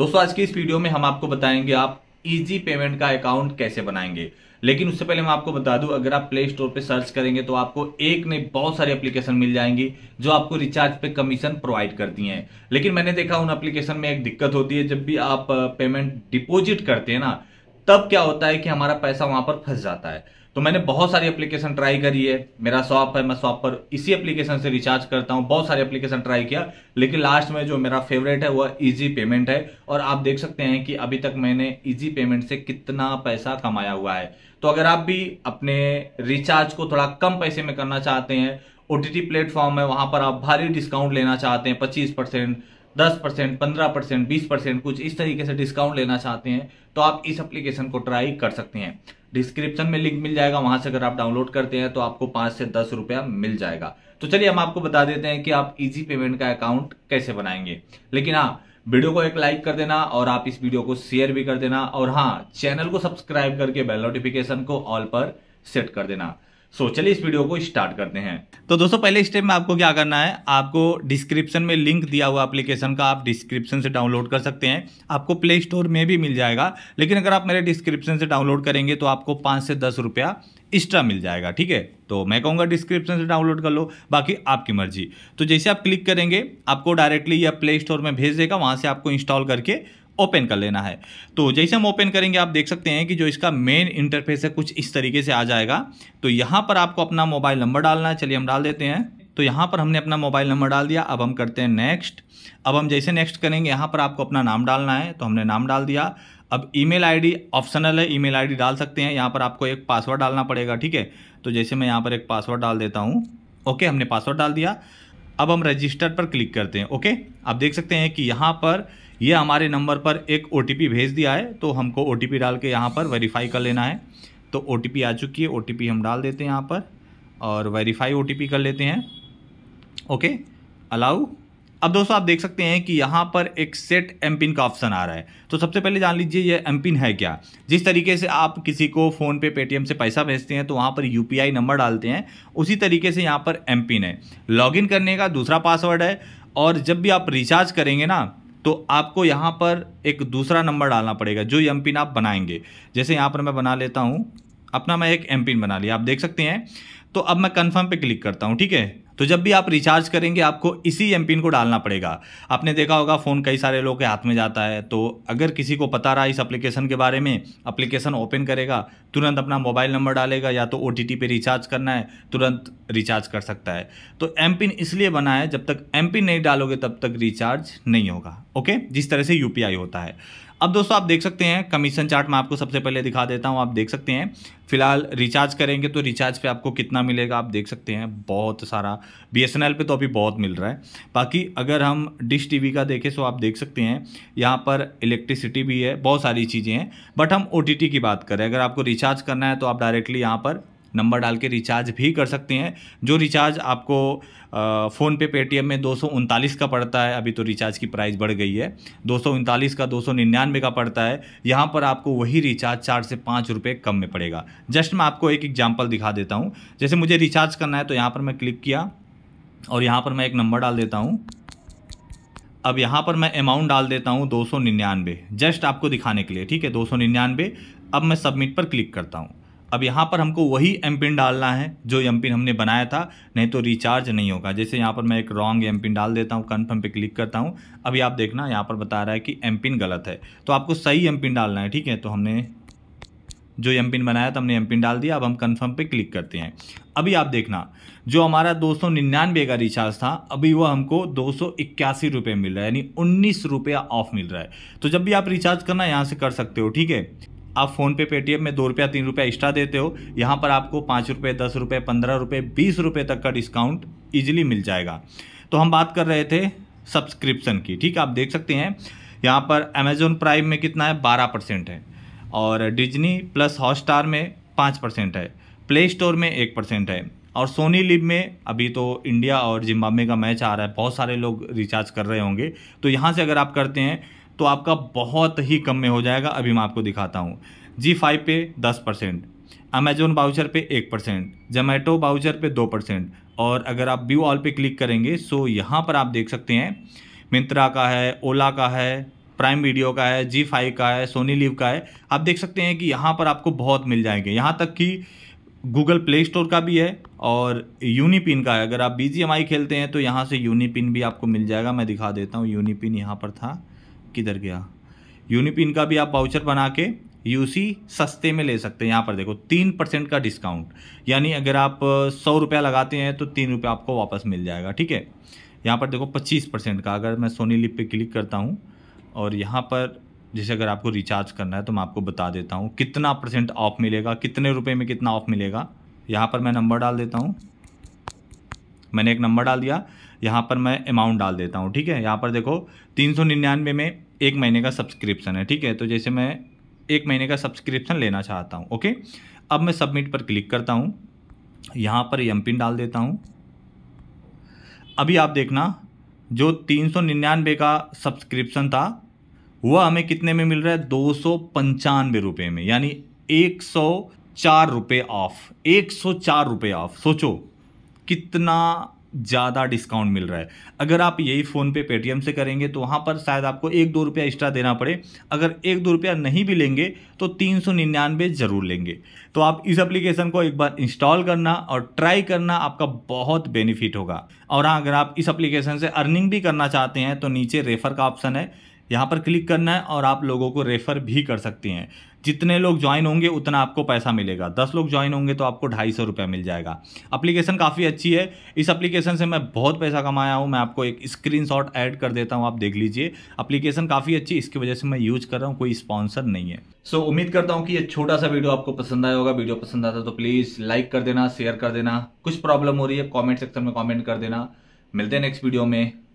दोस्तों आज की इस वीडियो में हम आपको बताएंगे आप इजी पेमेंट का अकाउंट कैसे बनाएंगे लेकिन उससे पहले मैं आपको बता दूं अगर आप प्ले स्टोर पर सर्च करेंगे तो आपको एक नहीं बहुत सारी एप्लीकेशन मिल जाएंगी जो आपको रिचार्ज पे कमीशन प्रोवाइड करती हैं लेकिन मैंने देखा उन एप्लीकेशन में एक दिक्कत होती है जब भी आप पेमेंट डिपोजिट करते हैं ना तब क्या होता है कि हमारा पैसा वहां पर फंस जाता है तो मैंने बहुत सारी एप्लीकेशन ट्राई करी है मेरा शॉप है मैं शॉप पर इसी एप्लीकेशन से रिचार्ज करता हूं बहुत सारे एप्लीकेशन ट्राई किया लेकिन लास्ट में जो मेरा फेवरेट है वह इजी पेमेंट है और आप देख सकते हैं कि अभी तक मैंने इजी पेमेंट से कितना पैसा कमाया हुआ है तो अगर आप भी अपने रिचार्ज को थोड़ा कम पैसे में करना चाहते हैं ओ टी प्लेटफॉर्म है वहां पर आप भारी डिस्काउंट लेना चाहते हैं पच्चीस परसेंट दस परसेंट पंद्रह परसेंट बीस परसेंट कुछ इस तरीके से डिस्काउंट लेना चाहते हैं तो आप इस एप्लीकेशन को ट्राई कर सकते हैं डिस्क्रिप्शन में लिंक मिल जाएगा वहां से अगर आप डाउनलोड करते हैं तो आपको पांच से दस रुपया मिल जाएगा तो चलिए हम आपको बता देते हैं कि आप इजी पेमेंट का अकाउंट कैसे बनाएंगे लेकिन हाँ वीडियो को एक लाइक कर देना और आप इस वीडियो को शेयर भी कर देना और हाँ चैनल को सब्सक्राइब करके बेल नोटिफिकेशन को ऑल पर सेट कर देना सो so, चलिए इस वीडियो को स्टार्ट करते हैं तो दोस्तों पहले स्टेप में आपको क्या करना है आपको डिस्क्रिप्शन में लिंक दिया हुआ एप्लीकेशन का आप डिस्क्रिप्शन से डाउनलोड कर सकते हैं आपको प्ले स्टोर में भी मिल जाएगा लेकिन अगर आप मेरे डिस्क्रिप्शन से डाउनलोड करेंगे तो आपको पाँच से दस रुपया एक्स्ट्रा मिल जाएगा ठीक है तो मैं कहूँगा डिस्क्रिप्शन से डाउनलोड कर लो बाकी आपकी मर्जी तो जैसे आप क्लिक करेंगे आपको डायरेक्टली या प्ले स्टोर में भेज देगा वहाँ से आपको इंस्टॉल करके ओपन कर लेना है तो जैसे हम ओपन करेंगे आप देख सकते हैं कि जो इसका मेन इंटरफेस है कुछ इस तरीके से आ जाएगा तो यहाँ पर आपको अपना मोबाइल नंबर डालना है चलिए हम डाल देते हैं तो यहाँ पर हमने अपना मोबाइल नंबर डाल दिया अब हम करते हैं नेक्स्ट अब हम जैसे नेक्स्ट करेंगे यहाँ पर आपको अपना नाम डालना है तो हमने नाम डाल दिया अब ईमेल आईडी ऑप्शनल है ईमेल आईडी डाल सकते हैं यहाँ पर आपको एक पासवर्ड डालना पड़ेगा ठीक है तो जैसे मैं यहाँ पर एक पासवर्ड डाल देता हूँ ओके हमने पासवर्ड डाल दिया अब हम रजिस्टर पर क्लिक करते हैं ओके आप देख सकते हैं कि यहाँ पर ये हमारे नंबर पर एक ओ भेज दिया है तो हमको ओ डाल के यहाँ पर वेरीफाई कर लेना है तो ओ आ चुकी है ओ हम डाल देते हैं यहाँ पर और वेरीफाई ओ कर लेते हैं ओके अलाउ अब दोस्तों आप देख सकते हैं कि यहाँ पर एक सेट एम पिन का ऑप्शन आ रहा है तो सबसे पहले जान लीजिए ये एम पिन है क्या जिस तरीके से आप किसी को फ़ोन पे पेटीएम से पैसा भेजते हैं तो वहाँ पर यू नंबर डालते हैं उसी तरीके से यहाँ पर एम पिन है लॉगिन करने का दूसरा पासवर्ड है और जब भी आप रिचार्ज करेंगे ना तो आपको यहाँ पर एक दूसरा नंबर डालना पड़ेगा जो एम पिन आप बनाएंगे जैसे यहाँ पर मैं बना लेता हूँ अपना मैं एक एम पिन बना लिया आप देख सकते हैं तो अब मैं कन्फर्म पे क्लिक करता हूँ ठीक है तो जब भी आप रिचार्ज करेंगे आपको इसी एम पिन को डालना पड़ेगा आपने देखा होगा फ़ोन कई सारे लोग के हाथ में जाता है तो अगर किसी को पता रहा इस अप्लीकेशन के बारे में अप्लीकेशन ओपन करेगा तुरंत अपना मोबाइल नंबर डालेगा या तो ओ टी पे रिचार्ज करना है तुरंत रिचार्ज कर सकता है तो एम पिन इसलिए बना है जब तक एम पिन नहीं डालोगे तब तक रिचार्ज नहीं होगा ओके जिस तरह से यू होता है अब दोस्तों आप देख सकते हैं कमीशन चार्ट मैं आपको सबसे पहले दिखा देता हूँ आप देख सकते हैं फिलहाल रिचार्ज करेंगे तो रिचार्ज पे आपको कितना मिलेगा आप देख सकते हैं बहुत सारा बी एस पे तो अभी बहुत मिल रहा है बाकी अगर हम डिश टीवी का देखें तो आप देख सकते हैं यहाँ पर इलेक्ट्रिसिटी भी है बहुत सारी चीज़ें हैं बट हम ओ की बात करें अगर आपको रिचार्ज करना है तो आप डायरेक्टली यहाँ पर नंबर डाल के रिचार्ज भी कर सकते हैं जो रिचार्ज आपको फ़ोन पे पेटीएम में दो का पड़ता है अभी तो रिचार्ज की प्राइस बढ़ गई है दो का दो का पड़ता है यहाँ पर आपको वही रिचार्ज चार से पाँच रुपये कम में पड़ेगा जस्ट मैं आपको एक एग्जाम्पल दिखा देता हूँ जैसे मुझे रिचार्ज करना है तो यहाँ पर मैं क्लिक किया और यहाँ पर मैं एक नंबर डाल देता हूँ अब यहाँ पर मैं अमाउंट डाल देता हूँ दो जस्ट आपको दिखाने के लिए ठीक है दो अब मैं सबमिट पर क्लिक करता हूँ अब यहाँ पर हमको वही एम पिन डालना है जो एम पिन हमने बनाया था नहीं तो रिचार्ज नहीं होगा जैसे यहाँ पर मैं एक रॉन्ग एम पिन डाल देता हूँ कन्फर्म पे क्लिक करता हूँ अभी आप देखना यहाँ पर बता रहा है कि एम पिन गलत है तो आपको सही एम पिन डालना है ठीक है तो हमने जो एम पिन बनाया था हमने एम पिन डाल दिया अब हम कन्फर्म पर क्लिक करते हैं अभी आप देखना जो हमारा दो सौ निन्यानवे का रिचार्ज था अभी वह हमको दो सौ इक्यासी रुपये मिल रहा है यानी उन्नीस रुपया ऑफ मिल रहा है तो जब भी आप रिचार्ज करना यहाँ से कर सकते हो ठीक है आप फ़ोनपे पेटीएम में दो रुपया तीन रुपया एक्स्ट्रा देते हो यहाँ पर आपको पाँच रुपये दस रुपये पंद्रह रुपये बीस रुपये तक का डिस्काउंट ईजिली मिल जाएगा तो हम बात कर रहे थे सब्सक्रिप्शन की ठीक आप देख सकते हैं यहाँ पर अमेजोन प्राइम में कितना है बारह परसेंट है और डिजनी प्लस हॉटस्टार में पाँच परसेंट है प्ले स्टोर में एक परसेंट है और सोनी लिव में अभी तो इंडिया और जिम्बाब्वे का मैच आ रहा है बहुत सारे लोग रिचार्ज कर रहे होंगे तो यहाँ से अगर आप करते हैं तो आपका बहुत ही कम में हो जाएगा अभी मैं आपको दिखाता हूँ जी फाइव पे दस परसेंट अमेजोन बाउचर पे एक परसेंट जोमेटो बाउचर पे दो परसेंट और अगर आप व्यू ऑल पे क्लिक करेंगे सो यहाँ पर आप देख सकते हैं मिंत्रा का है ओला का है प्राइम वीडियो का है जी फाइव का है सोनी लिव का है आप देख सकते हैं कि यहाँ पर आपको बहुत मिल जाएंगे यहाँ तक कि गूगल प्ले स्टोर का भी है और यूनिपिन का है अगर आप बी खेलते हैं तो यहाँ से यूनिपिन भी आपको मिल जाएगा मैं दिखा देता हूँ यूनिपिन यहाँ पर था किधर गया यूनिपिन का भी आप वाउचर बना के यूसी सस्ते में ले सकते हैं यहाँ पर देखो तीन परसेंट का डिस्काउंट यानी अगर आप सौ रुपया लगाते हैं तो तीन रुपया आपको वापस मिल जाएगा ठीक है यहाँ पर देखो पच्चीस परसेंट का अगर मैं सोनी लिप पे क्लिक करता हूँ और यहाँ पर जैसे अगर आपको रिचार्ज करना है तो मैं आपको बता देता हूँ कितना परसेंट ऑफ मिलेगा कितने रुपये में कितना ऑफ मिलेगा यहाँ पर मैं नंबर डाल देता हूँ मैंने एक नंबर डाल दिया यहाँ पर मैं अमाउंट डाल देता हूँ ठीक है यहाँ पर देखो तीन सौ निन्यानवे में एक महीने का सब्सक्रिप्शन है ठीक है तो जैसे मैं एक महीने का सब्सक्रिप्शन लेना चाहता हूँ ओके अब मैं सबमिट पर क्लिक करता हूँ यहाँ पर एम पिन डाल देता हूँ अभी आप देखना जो तीन सौ निन्यानवे का सब्सक्रिप्शन था वह हमें कितने में मिल रहा है दो सौ पंचानवे रुपये में यानी एक सौ चार रुपये ऑफ एक सौ चार रुपये ऑफ सोचो कितना ज़्यादा डिस्काउंट मिल रहा है अगर आप यही फ़ोन पे पेटीएम से करेंगे तो वहाँ पर शायद आपको एक दो रुपया एक्स्ट्रा देना पड़े अगर एक दो रुपया नहीं भी लेंगे तो तीन सौ निन्यानवे ज़रूर लेंगे तो आप इस एप्लीकेशन को एक बार इंस्टॉल करना और ट्राई करना आपका बहुत बेनिफिट होगा और हाँ अगर आप इस एप्लीकेशन से अर्निंग भी करना चाहते हैं तो नीचे रेफ़र का ऑप्शन है यहाँ पर क्लिक करना है और आप लोगों को रेफ़र भी कर सकती हैं जितने लोग ज्वाइन होंगे उतना आपको पैसा मिलेगा दस लोग ज्वाइन होंगे तो आपको ढाई सौ रुपये मिल जाएगा अप्लीकेशन काफ़ी अच्छी है इस अप्लीकेशन से मैं बहुत पैसा कमाया हूँ मैं आपको एक स्क्रीनशॉट ऐड कर देता हूँ आप देख लीजिए अप्लीकेशन काफ़ी अच्छी इसकी वजह से मैं यूज़ कर रहा हूँ कोई स्पॉन्सर नहीं है सो so, उम्मीद करता हूँ कि ये छोटा सा वीडियो आपको पसंद आया होगा वीडियो पसंद आता तो प्लीज़ लाइक कर देना शेयर कर देना कुछ प्रॉब्लम हो रही है कॉमेंट सेक्शन में कॉमेंट कर देना मिलते हैं नेक्स्ट वीडियो में